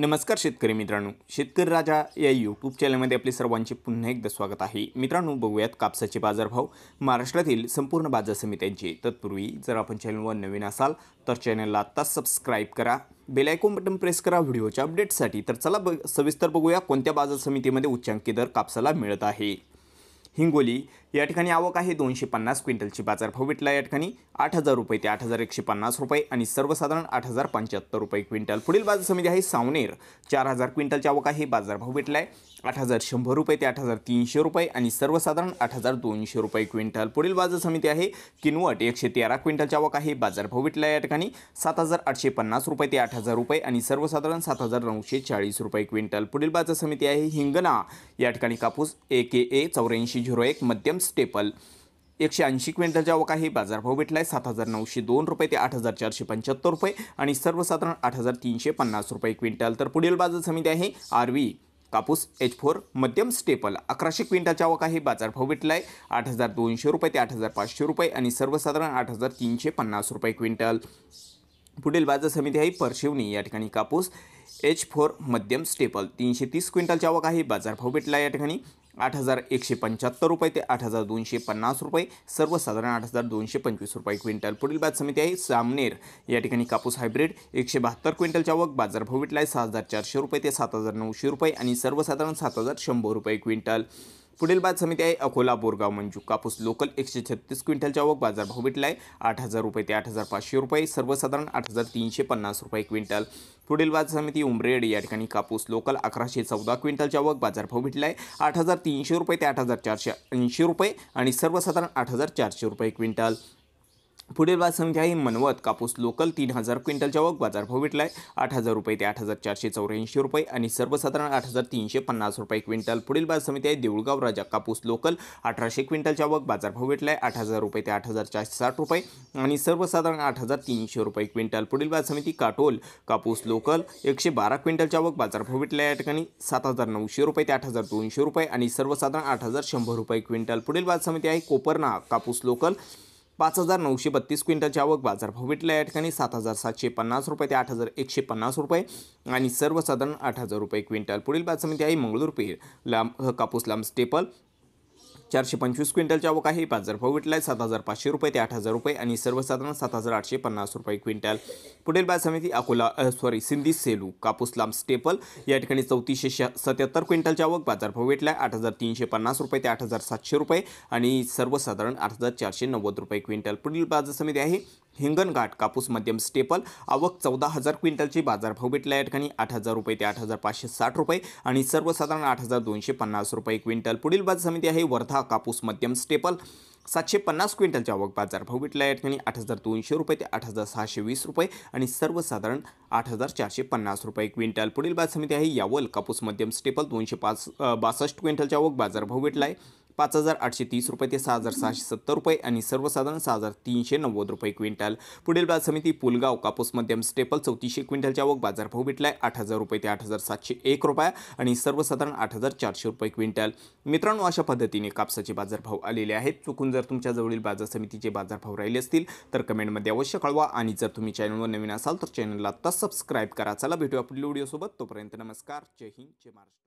नमस्कार शेतकरी मित्रांनो शेतकरी राजा या यूट्यूब चॅनलमध्ये आपले सर्वांचे पुन्हा एकदा स्वागत आहे मित्रांनो बघूयात कापसाचे बाजारभाव महाराष्ट्रातील संपूर्ण बाजार समित्यांचे तत्पूर्वी जर आपण चॅनलवर नवीन असाल तर चॅनलला आत्ता सबस्क्राईब करा बेलायकोन बटन प्रेस करा व्हिडिओच्या अपडेटसाठी तर चला ब सविस्तर बघूया कोणत्या बाजार समितीमध्ये उच्चांकी दर कापसाला मिळत आहे हिंगोली या ठिकाणी आवक आहे दोनशे पन्नास क्विंटलची बाजारभाव भेटला या ठिकाणी आठ हजार रुपये ते आठ हजार एकशे पन्नास रुपये आणि सर्वसाधारण आठ हजार पंच्याहत्तर रुपये क्विंटल पुढील बाजार समिती आहे सावनेर चार हजार क्विंटलची आवक आहे बाजारभाव भेटला आहे आठ हजार शंभर रुपये ते आठ हजार तीनशे रुपये आणि सर्वसाधारण आठ हजार दोनशे रुपये क्विंटल पुढील बाजार समिती आहे किनवट एकशे तेरा क्विंटलची आवक आहे बाजारभाव भेटला या ठिकाणी सात हजार आठशे पन्नास रुपये ते आठ हजार रुपये आणि सर्वसाधारण सात हजार नऊशे चाळीस रुपये क्विंटल पुढील बाजार समिती आहे हिंगणा या ठिकाणी कापूस ए के ए चौऱ्याऐंशी झिरो एक मध्यम प्रीमियम स्टेपल एकशे ऐंशी क्विंटलच्या काही बाजारभाव भेटला आहे सात हजार नऊशे दोन रुपये ते आठ हजार चारशे पंच्याहत्तर रुपये आणि सर्वसाधारण आठ हजार तीनशे पन्नास रुपये क्विंटल तर पुढील बाजार समिती आहे आर व्ही कापूस एच फोर मध्यम स्टेपल अकराशे क्विंटलच्या आहे बाजारभाव भेटला आहे आठ हजार दोनशे रुपये ते आठ हजार पाचशे रुपये आणि सर्वसाधारण आठ हजार तीनशे पन्नास रुपये क्विंटल पुढील बाजार समिती आहे परशिवनी या ठिकाणी कापूस एच फोर मध्यम स्टेपल तीनशे तीस क्विंटलच्या बाजार बाजारभाव भेटला या ठिकाणी आठ हजार एकशे पंच्याहत्तर रुपये ते आठ हजार दोनशे पन्नास रुपये सर्वसाधारण आठ हजार दोनशे पंचवीस रुपये क्विंटल पुढील बाज समिती आहे सामनेर या ठिकाणी कापूस हायब्रिड एकशे बहात्तर क्विंटलच्या वक बाजार भविटला आहे सहा हजार चारशे रुपये ते सात हजार नऊशे रुपये आणि सर्वसाधारण सात हजार शंभर रुपये क्विंटल पुढील बाद समिती आहे अकोला बोरगाव मंजू कापूस लोकल एकशे छत्तीस क्विंटलच्या आवक बाजारभाव भेटला आहे आठ हजार रुपये ते आठ हजार पाचशे रुपये सर्वसाधारण आठ हजार तीनशे पन्नास रुपये क्विंटल पुढील बाजार समिती उमरेड या ठिकाणी कापूस लोकल अकराशे चौदा क्विंटलच्या आवक बाजारभाव भेटला आहे आठ हजार तीनशे रुपये ते आठ हजार चारशे ऐंशी रुपये आणि सर्वसाधारण आठ हजार चारशे रुपये क्विंटल पुढील बाद समिती ही मनवत कापूस लोकल तीन हजार क्विंटलच्या वर बाजार भेटला आहे आठ हजार रुपये ते आठ हजार चारशे चौऱ्याऐंशी रुपये आणि सर्वसाधारण आठ हजार तीनशे पन्नास रुपये क्विंटल पुढील बाज समिती आहे देऊळगाव राजा कापूस लोकल अठराशे क्विंटलच्या वर बाजारभाव भेटला आहे आठ हजार रुपये ते आठ हजार चारशे साठ रुपये आणि सर्वसाधारण आठ हजार तीनशे रुपये क्विंटल पुढील बाज समिती काटोल कापूस लोकल एकशे बारा क्विंटलच्या वर बाजारभाव भेटला या ठिकाणी सात हजार नऊशे रुपये ते आठ हजार दोनशे रुपये आणि सर्वसाधारण आठ हजार शंभर रुपये क्विंटल पुढील बाज समिती आहे कोपरना कापूस लोकल पाच हजार नऊशे बत्तीस क्विंटलच्या आवक बाजारभाव भेटला या ठिकाणी सात हजार सातशे पन्नास रुपये ते आठ हजार एकशे पन्नास रुपये आणि सर्वसाधारण आठ हजार रुपये क्विंटल पुढील बाजार समिती आहे मंगळूर पेर लांब कापूस लांब स्टेपल चारशे पंचवीस क्विंटलच्या आवक आहे पाच हजार भाव विटला सात हजार पाचशे रुपये ते आठ हजार रुपये आणि सर्वसाधारण सात हजार आठशे पन्नास रुपये क्विंटल पुढील बाजार समिती अकोला सॉरी सिंधी सेलू कापूस लांब स्टेपल या ठिकाणी चौतीसशे श सत्याहत्तर क्विंटलच्या आवक बाजार भाव विटला आठ हजार तीनशे पन्नास रुपये ते आठ हजार सातशे रुपये आणि सर्वसाधारण आठ हजार चारशे नव्वद रुपये क्विंटल पुढील बाजार समिती आहे हिंगणघाट कापूस मध्यम स्टेपल आवक चौदा हजार क्विंटलची बाजारभाव भेटला या ठिकाणी आठ हजार रुपये ते आठ हजार पाचशे साठ रुपये आणि सर्वसाधारण आठ हजार दोनशे पन्नास रुपये क्विंटल पुढील बाजार समिती आहे वर्धा कापूस मध्यम स्टेपल सातशे पन्नास क्विंटलच्या आवक बाजारभाव भेटला या ठिकाणी आठ हजार दोनशे रुपये ते आठ हजार सहाशे वीस रुपये आणि सर्वसाधारण आठ हजार चारशे पन्नास रुपये क्विंटल पुढील बाजार समिती आहे यावल कापूस मध्यम स्टेपल दोनशे पाच बासष्ट क्विंटलच्या आवक बाजारभाव भेटला आहे पाच हजार आठशे तीस रुपये ते सहा हजार सहाशे सत्तर रुपये आणि सर्वसाधारण सहा हजार तीनशे नव्वद रुपये क्विंटल पुढील बाजार समिती पुलगाव कापूस मध्यम स्टेपल चौतीसशे क्विंटलच्या वग बाजारभाव भेटला आहे आठ हजार रुपये ते आठ हजार सातशे एक रुपया आणि सर्वसाधारण आठ हजार चारशे रुपये क्विंटल मित्रांनो अशा पद्धतीने कापसाचे बाजारभाव आलेले आहेत चुकून जर तुमच्याजवळील बाजार समितीचे बाजारभाव राहिले असतील तर कमेंटमध्ये अवश्य कळवा आणि जर तुम्ही चॅनलवर नवीन असाल तर चॅनलला तस सबस्क्राईब करा चला भेटूया पुढील व्हिडिओसोबत तोपर्यंत नमस्कार जय हिंद जय महाराष्ट्र